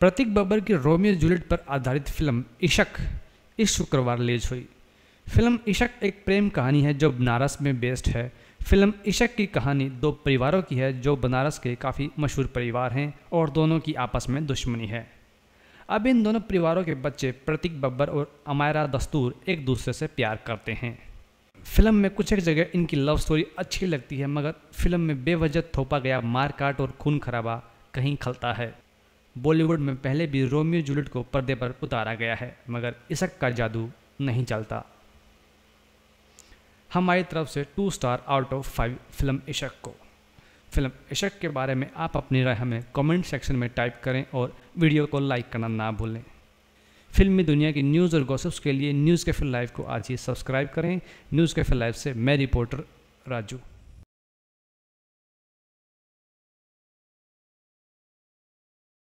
प्रतीक बब्बर की Romeo Juliet पर आधारित फिल्म इशक इस शुक्रवार रिलीज हुई फिल्म इशक एक प्रेम कहानी है जो बनारस में बेस्ड है फिल्म इशक की कहानी दो परिवारों की है जो बनारस के काफ़ी मशहूर परिवार हैं और दोनों की आपस में दुश्मनी है अब इन दोनों परिवारों के बच्चे प्रतीक बब्बर और अमायरा दस्तूर एक दूसरे से प्यार करते हैं फिल्म में कुछ एक जगह इनकी लव स्टोरी अच्छी लगती है मगर फिल्म में बेवजह थोपा गया मारकाट और खून खराबा कहीं खलता है बॉलीवुड में पहले भी रोमियो जूलियट को पर्दे पर उतारा गया है मगर इसक का जादू नहीं चलता हमारी तरफ से two star out of five film Ishq को फिल्म इशक के बारे में आप अपनी राय हमें कमेंट सेक्शन में टाइप करें और वीडियो को लाइक करना ना भूलें फिल्मी दुनिया की न्यूज़ और गॉसिप्स के लिए न्यूज़ कैफे लाइव को आज ही सब्सक्राइब करें न्यूज़ कैफे लाइव से मैं रिपोर्टर राजू